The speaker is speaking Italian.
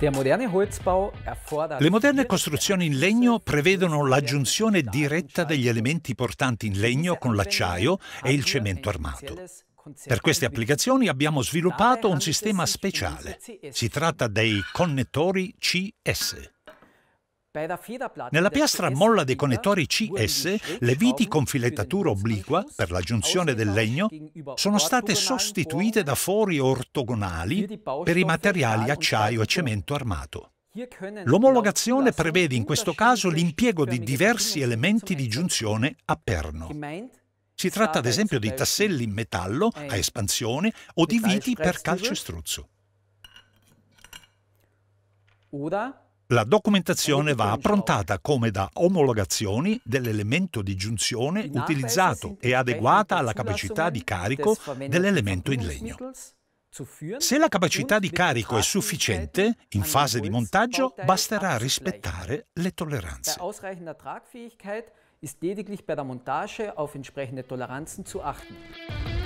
Le moderne costruzioni in legno prevedono l'aggiunzione diretta degli elementi portanti in legno con l'acciaio e il cemento armato. Per queste applicazioni abbiamo sviluppato un sistema speciale. Si tratta dei connettori CS. Nella piastra molla dei connettori CS, le viti con filettatura obliqua per l'aggiunzione del legno sono state sostituite da fori ortogonali per i materiali acciaio e cemento armato. L'omologazione prevede in questo caso l'impiego di diversi elementi di giunzione a perno. Si tratta ad esempio di tasselli in metallo a espansione o di viti per calcestruzzo. Oder la documentazione va approntata come da omologazioni dell'elemento di giunzione utilizzato e adeguata alla capacità di carico dell'elemento in legno. Se la capacità di carico è sufficiente, in fase di montaggio er basterà rispettare le tolleranze. ist lediglich bei der Montage auf entsprechende Toleranzen zu achten.